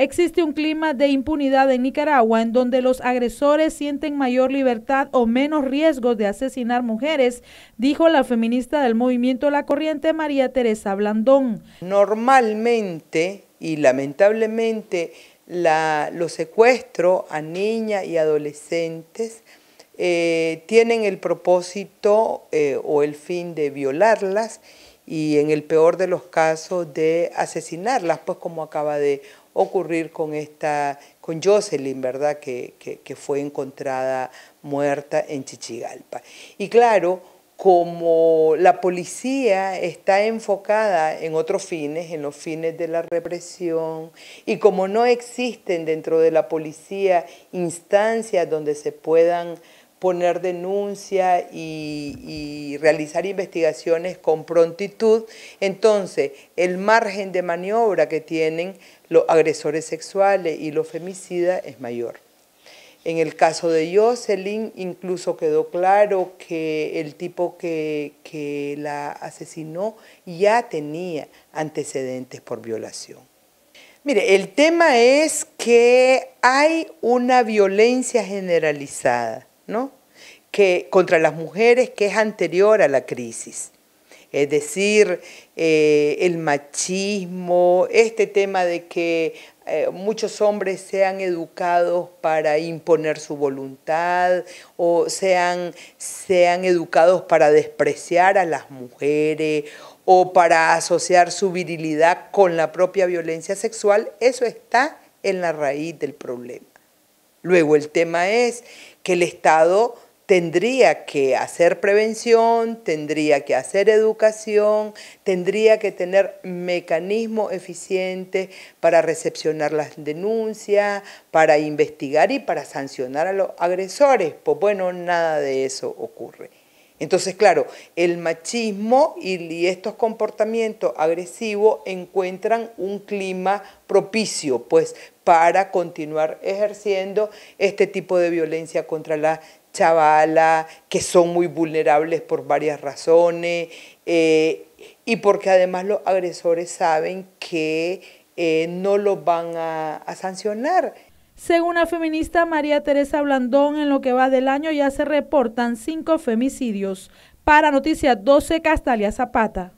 Existe un clima de impunidad en Nicaragua en donde los agresores sienten mayor libertad o menos riesgo de asesinar mujeres, dijo la feminista del movimiento La Corriente María Teresa Blandón. Normalmente y lamentablemente los secuestros a niñas y adolescentes eh, tienen el propósito eh, o el fin de violarlas y en el peor de los casos de asesinarlas, pues como acaba de ocurrir con esta, con Jocelyn, ¿verdad? Que, que fue encontrada muerta en Chichigalpa. Y claro, como la policía está enfocada en otros fines, en los fines de la represión, y como no existen dentro de la policía instancias donde se puedan poner denuncia y, realizar investigaciones con prontitud, entonces el margen de maniobra que tienen los agresores sexuales y los femicidas es mayor. En el caso de Jocelyn incluso quedó claro que el tipo que, que la asesinó ya tenía antecedentes por violación. Mire, el tema es que hay una violencia generalizada que, contra las mujeres que es anterior a la crisis. Es decir, eh, el machismo, este tema de que eh, muchos hombres sean educados para imponer su voluntad o sean, sean educados para despreciar a las mujeres o para asociar su virilidad con la propia violencia sexual, eso está en la raíz del problema. Luego el tema es que el Estado tendría que hacer prevención, tendría que hacer educación, tendría que tener mecanismos eficientes para recepcionar las denuncias, para investigar y para sancionar a los agresores. Pues bueno, nada de eso ocurre. Entonces, claro, el machismo y estos comportamientos agresivos encuentran un clima propicio, pues, para continuar ejerciendo este tipo de violencia contra la chavala, que son muy vulnerables por varias razones, eh, y porque además los agresores saben que eh, no los van a sancionar. Según la feminista María Teresa Blandón, en lo que va del año ya se reportan cinco femicidios. Para Noticias 12, Castalia Zapata.